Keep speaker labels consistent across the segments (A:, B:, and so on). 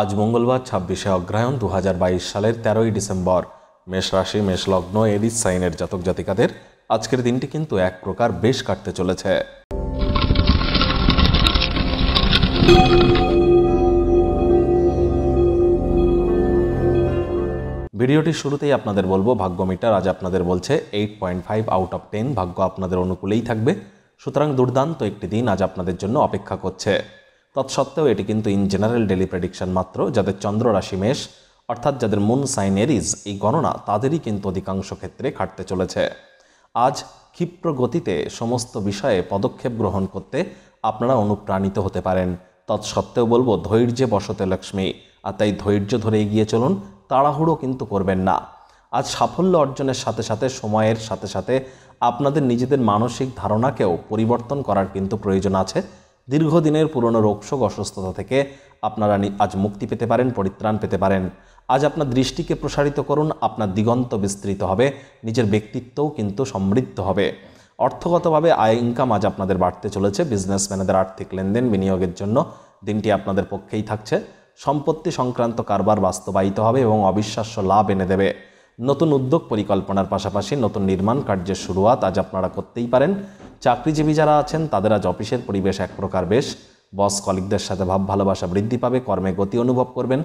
A: আজ মঙ্গলবার ছাব্বিশে অগ্রায়ণ দু সালের তেরোই ডিসেম্বর মেষ রাশি মেষ লগ্ন এরিস সাইনের জাতক জাতিকাদের আজকের দিনটি কিন্তু এক প্রকার বেশ কাটতে চলেছে ভিডিওটির শুরুতেই আপনাদের বলবো ভাগ্য মিটার আজ আপনাদের বলছে eight point five out of ten ভাগ্য আপনাদের অনুকূলেই থাকবে সুতরাং দুর্দান্ত একটি দিন আজ আপনাদের জন্য অপেক্ষা করছে তৎসত্ত্বেও এটি কিন্তু ইন জেনারেল ডেলি প্রেডিকশন মাত্র যাদের চন্দ্র রাশি মেষ অর্থাৎ যাদের মুন সাইন এরিজ এই গণনা তাদেরই কিন্তু অধিকাংশ ক্ষেত্রে খাটতে চলেছে আজ ক্ষিপ্র গতিতে সমস্ত বিষয়ে পদক্ষেপ গ্রহণ করতে আপনারা অনুপ্রাণিত হতে পারেন তৎসত্ত্বেও বলবো ধৈর্যে বসতে লক্ষ্মী আর তাই ধৈর্য ধরে এগিয়ে চলুন তাড়াহুড়ো কিন্তু করবেন না আজ সাফল্য অর্জনের সাথে সাথে সময়ের সাথে সাথে আপনাদের নিজেদের মানসিক ধারণাকেও পরিবর্তন করার কিন্তু প্রয়োজন আছে দীর্ঘদিনের পুরনো রোগশোক অসুস্থতা থেকে আপনারা আজ মুক্তি পেতে পারেন পরিত্রাণ পেতে পারেন আজ আপনার দৃষ্টিকে প্রসারিত করুন আপনার দিগন্ত বিস্তৃত হবে নিজের ব্যক্তিত্বও কিন্তু সমৃদ্ধ হবে অর্থগতভাবে আয় ইনকাম আজ আপনাদের বাড়তে চলেছে বিজনেসম্যানেদের আর্থিক লেনদেন বিনিয়োগের জন্য দিনটি আপনাদের পক্ষেই থাকছে সম্পত্তি সংক্রান্ত কারবার বাস্তবায়িত হবে এবং অবিশ্বাস্য লাভ এনে দেবে নতুন উদ্যোগ পরিকল্পনার পাশাপাশি নতুন নির্মাণ কার্যের শুরুয়াত আজ আপনারা করতেই পারেন চাকরিজীবী যারা আছেন তাদের আজ অফিসের পরিবেশ এক প্রকার বেশ বস কলিকদের সাথে ভাব ভালোবাসা বৃদ্ধি পাবে কর্মে গতি অনুভব করবেন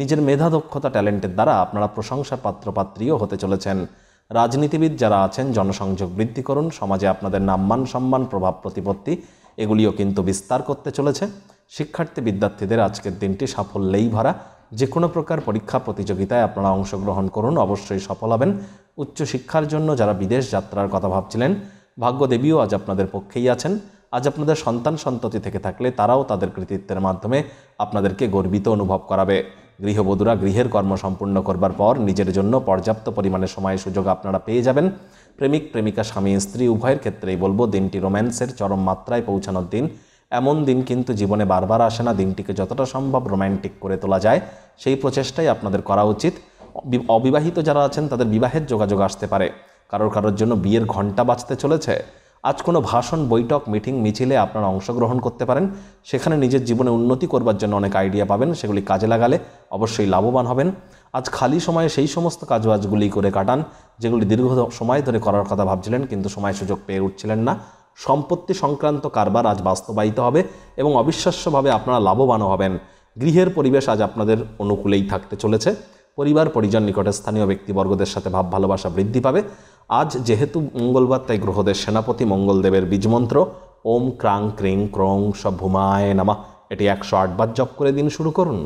A: নিজের মেধা দক্ষতা ট্যালেন্টের দ্বারা আপনারা প্রশংসা পাত্রপাত্রীও হতে চলেছেন রাজনীতিবিদ যারা আছেন জনসংযোগ বৃদ্ধি করুন সমাজে আপনাদের নামমান সম্মান প্রভাব প্রতিপত্তি এগুলিও কিন্তু বিস্তার করতে চলেছে শিক্ষার্থী বিদ্যার্থীদের আজকের দিনটি সাফল্যেই ভরা যে কোনো প্রকার পরীক্ষা প্রতিযোগিতায় আপনারা অংশগ্রহণ করুন অবশ্যই সফল হবেন উচ্চশিক্ষার জন্য যারা বিদেশ যাত্রার কথা ভাবছিলেন ভাগ্যদেবীও আজ আপনাদের পক্ষেই আছেন আজ আপনাদের সন্তান সন্ততি থেকে থাকলে তারাও তাদের কৃতিত্বের মাধ্যমে আপনাদেরকে গর্বিত অনুভব করাবে গৃহবধূরা গৃহের কর্ম সম্পূর্ণ করবার পর নিজের জন্য পর্যাপ্ত পরিমাণে সময় সুযোগ আপনারা পেয়ে যাবেন প্রেমিক প্রেমিকা স্বামী স্ত্রী উভয়ের ক্ষেত্রেই বলবো দিনটি রোম্যান্সের চরম মাত্রায় পৌঁছানোর দিন এমন দিন কিন্তু জীবনে বারবার আসে না দিনটিকে যতটা সম্ভব রোম্যান্টিক করে তোলা যায় সেই প্রচেষ্টাই আপনাদের করা উচিত অবিবাহিত যারা আছেন তাদের বিবাহের যোগাযোগ আসতে পারে কারোর কারোর জন্য বিয়ের ঘণ্টা বাঁচতে চলেছে আজ কোনো ভাষণ বৈঠক মিটিং মিছিলে আপনারা অংশগ্রহণ করতে পারেন সেখানে নিজের জীবনে উন্নতি করবার জন্য অনেক আইডিয়া পাবেন সেগুলি কাজে লাগালে অবশ্যই লাভবান হবেন আজ খালি সময়ে সেই সমস্ত কাজবাজগুলি করে কাটান যেগুলি দীর্ঘ সময় ধরে করার কথা ভাবছিলেন কিন্তু সময় সুযোগ পেয়ে উঠছিলেন না সম্পত্তি সংক্রান্ত কারবার আজ বাস্তবায়িত হবে এবং অবিশ্বাস্যভাবে আপনারা লাভবানও হবেন গৃহের পরিবেশ আজ আপনাদের অনুকূলেই থাকতে চলেছে পরিবার পরিজন নিকটে স্থানীয় ব্যক্তিবর্গদের সাথে ভাব ভালোবাসা বৃদ্ধি পাবে আজ যেহেতু মঙ্গলবার তাই গ্রহদের সেনাপতি মঙ্গলদেবের বীজমন্ত্র ওম ক্রাং ক্রিং ক্রং সভ্যুমায় নামা এটি একশো আটবার জপ করে দিন শুরু করুন